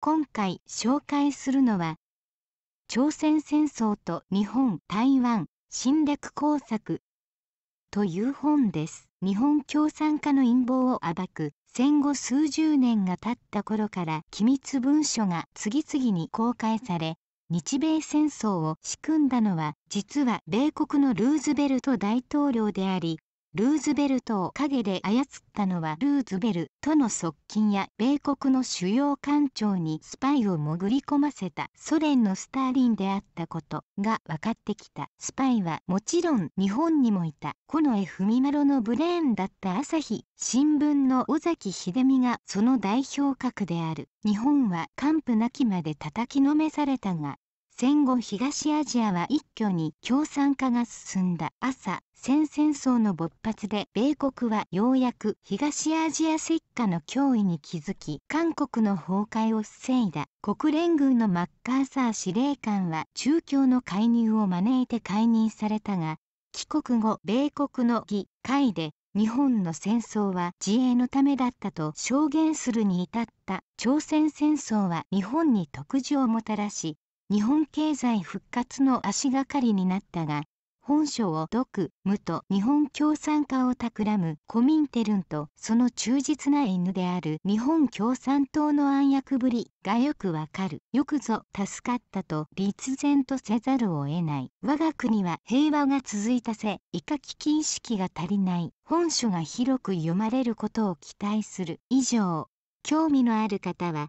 今回紹介するのは朝鮮戦争と日本台湾侵略工作という本です日本共産化の陰謀を暴く戦後数十年が経った頃から機密文書が次々に公開され日米戦争を仕組んだのは実は米国のルーズベルト大統領でありルーズベルトを陰で操ったのはルーズベルトの側近や米国の主要官庁にスパイを潜り込ませたソ連のスターリンであったことが分かってきたスパイはもちろん日本にもいた近衛文丸のブレーンだった朝日新聞の尾崎秀美がその代表格である日本は完膚なきまで叩きのめされたが戦後東アジアは一挙に共産化が進んだ朝戦戦争の勃発で米国はようやく東アジア石化の脅威に気づき韓国の崩壊を防いだ国連軍のマッカーサー司令官は中共の介入を招いて解任されたが帰国後米国の議会で日本の戦争は自衛のためだったと証言するに至った朝鮮戦争は日本に特需をもたらし日本経済復活の足がかりになったが本書を読無と日本共産化を企むコミンテルンとその忠実な犬である日本共産党の暗躍ぶりがよくわかるよくぞ助かったと立然とせざるを得ない我が国は平和が続いたせいか危機意識が足りない本書が広く読まれることを期待する以上興味のある方は